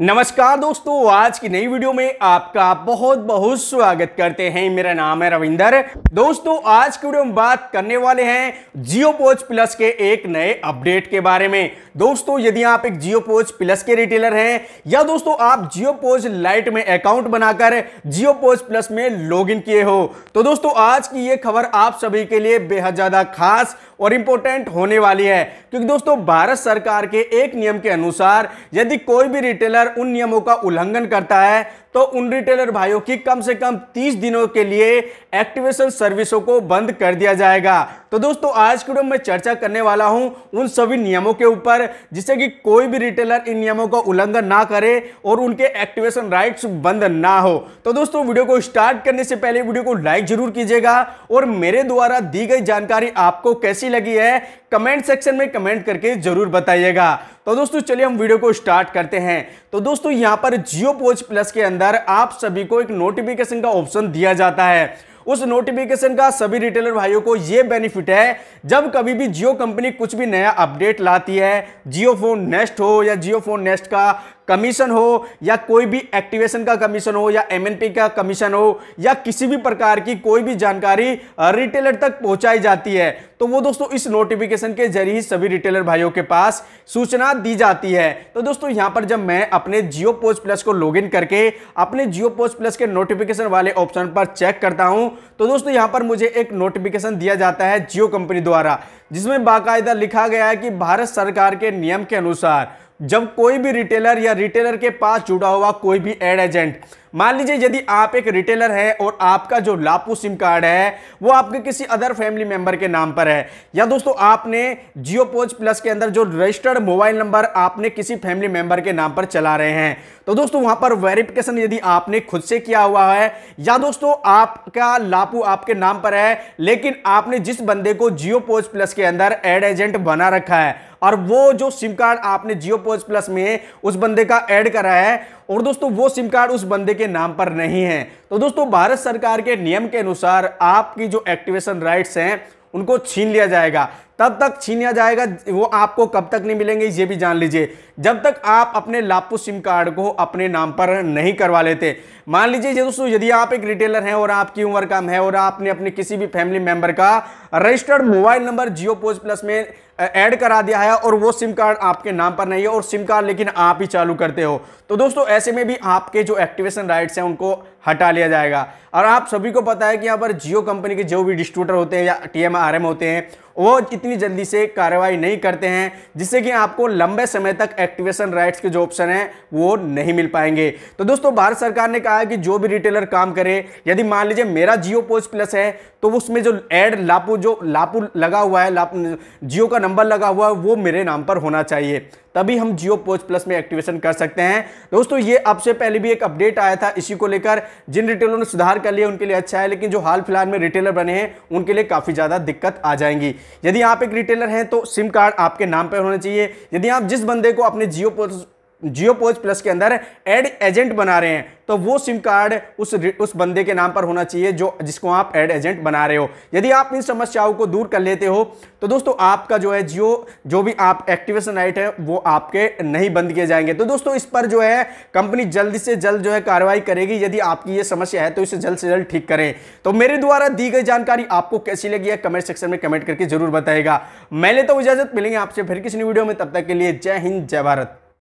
नमस्कार दोस्तों आज की नई वीडियो में आपका बहुत बहुत स्वागत करते हैं मेरा नाम है रविंदर दोस्तों आज की वीडियो में बात करने वाले हैं जियो पोच प्लस के एक नए अपडेट के बारे में दोस्तों यदि आप एक जियो पोच प्लस के रिटेलर हैं या दोस्तों आप जियो पोच लाइट में अकाउंट बनाकर जियो पोच प्लस में लॉग किए हो तो दोस्तों आज की ये खबर आप सभी के लिए बेहद ज्यादा खास और इंपॉर्टेंट होने वाली है क्योंकि दोस्तों भारत सरकार के एक नियम के अनुसार यदि कोई भी रिटेलर उन नियमों का उल्लंघन करता है तो उन रिटेलर भाइयों की कम से कम 30 दिनों के लिए एक्टिवेशन सर्विसों को बंद कर दिया जाएगा तो दोस्तों आज की वीडियो में चर्चा करने वाला हूं उन सभी नियमों के ऊपर जिससे कि कोई भी रिटेलर इन नियमों का उल्लंघन ना करे और उनके एक्टिवेशन राइट्स बंद ना हो तो दोस्तों वीडियो को स्टार्ट करने से पहले वीडियो को लाइक जरूर कीजिएगा और मेरे द्वारा दी गई जानकारी आपको कैसी लगी है कमेंट सेक्शन में कमेंट करके जरूर बताइएगा तो दोस्तों चलिए हम वीडियो को स्टार्ट करते हैं तो दोस्तों यहां पर जियो पोच प्लस के अंदर अंदर आप सभी को एक नोटिफिकेशन का ऑप्शन दिया जाता है उस नोटिफिकेशन का सभी रिटेलर भाइयों को यह बेनिफिट है जब कभी भी जियो कंपनी कुछ भी नया अपडेट लाती है जियो फोन नेस्ट हो या जियो फोन नेस्ट का कमीशन हो या कोई भी एक्टिवेशन का कमीशन हो या एमएनपी का कमीशन हो या किसी भी प्रकार की कोई भी जानकारी रिटेलर तक पहुंचाई जाती है तो वो दोस्तों इस नोटिफिकेशन के जरिए सभी रिटेलर भाइयों के पास सूचना दी जाती है तो दोस्तों यहां पर जब मैं अपने जियो पोस्ट प्लस को लॉगिन करके अपने जियो पोस्ट प्लस के नोटिफिकेशन वाले ऑप्शन पर चेक करता हूं तो दोस्तों यहां पर मुझे एक नोटिफिकेशन दिया जाता है जियो कंपनी द्वारा जिसमें बाकायदा लिखा गया है कि भारत सरकार के नियम के अनुसार जब कोई भी रिटेलर या रिटेलर के पास जुड़ा हुआ कोई भी एड एजेंट मान लीजिए यदि आप एक रिटेलर हैं और आपका जो लापू सिम कार्ड है वो आपके किसी अदर फैमिली मेंबर के नाम पर है या दोस्तों आपने जियो पोज प्लस के अंदर जो रजिस्टर्ड मोबाइल नंबर आपने किसी फैमिली मेंबर के नाम पर चला रहे हैं तो दोस्तों वहां पर वेरिफिकेशन यदि आपने खुद से किया हुआ है या दोस्तों आपका लापू आपके नाम पर है लेकिन आपने जिस बंदे को जियो पोज प्लस के अंदर एड एजेंट बना रखा है और वो जो सिम कार्ड आपने जियो पोज प्लस में उस बंदे का ऐड करा है और दोस्तों वो सिम कार्ड उस बंदे के नाम पर नहीं है तो दोस्तों भारत सरकार के नियम के अनुसार आपकी जो एक्टिवेशन राइट्स हैं उनको छीन लिया जाएगा तब तक छीना जाएगा वो आपको कब तक नहीं मिलेंगे ये भी जान लीजिए जब तक आप अपने लापू सिम कार्ड को अपने नाम पर नहीं करवा लेते मान लीजिए दोस्तों यदि आप एक रिटेलर हैं और आपकी उम्र कम है और आपने अपने किसी भी फैमिली मेंबर का registered mobile number Jio post plus में ऐड करा दिया है और वो सिम कार्ड आपके नाम पर नहीं है और सिम कार्ड लेकिन आप ही चालू करते हो तो दोस्तों ऐसे में भी आपके जो एक्टिवेशन राइट्स हैं उनको हटा लिया जाएगा और आप सभी को पता है कि यहाँ पर जियो कंपनी के जो भी डिस्ट्रीब्यूटर होते हैं या टी होते हैं वो इतनी जल्दी से कार्रवाई नहीं करते हैं जिससे कि आपको लंबे समय तक एक्टिवेशन राइट्स के जो ऑप्शन हैं वो नहीं मिल पाएंगे तो दोस्तों भारत सरकार ने कहा है कि जो भी रिटेलर काम करे यदि मान लीजिए मेरा जियो पोस्ट प्लस है तो उसमें जो एड लापू जो लापू लगा हुआ है लापू जियो का नंबर लगा हुआ है वो मेरे नाम पर होना चाहिए तभी हम जियो पोस्ट प्लस में एक्टिवेशन कर सकते हैं दोस्तों ये आपसे पहले भी एक अपडेट आया था इसी को लेकर जिन रिटेलरों ने सुधार कर लिया उनके लिए अच्छा है लेकिन जो हाल फिलहाल में रिटेलर बने हैं उनके लिए काफ़ी ज़्यादा दिक्कत आ जाएंगी यदि आप एक रिटेलर हैं तो सिम कार्ड आपके नाम पर होना चाहिए यदि आप जिस बंदे को अपने जियो जियो पोज प्लस के अंदर एड एजेंट बना रहे हैं तो वो सिम कार्ड उस उस बंदे के नाम पर होना चाहिए जो जिसको आप एड एजेंट बना रहे हो यदि आप इन समस्याओं को दूर कर लेते हो तो दोस्तों आपका जो है जियो जो भी आप एक्टिवेशन राइट है वो आपके नहीं बंद किए जाएंगे तो दोस्तों इस पर जो है कंपनी जल्द से जल्द जो है कार्रवाई करेगी यदि आपकी ये समस्या है तो इसे जल्द से जल्द ठीक करें तो मेरे द्वारा दी गई जानकारी आपको कैसी लगी है कमेंट सेक्शन में कमेंट करके जरूर बताएगा मैं लेता तो हूँ इजाजत मिलेंगे आपसे फिर किसी वीडियो में तब तक के लिए जय हिंद जय भारत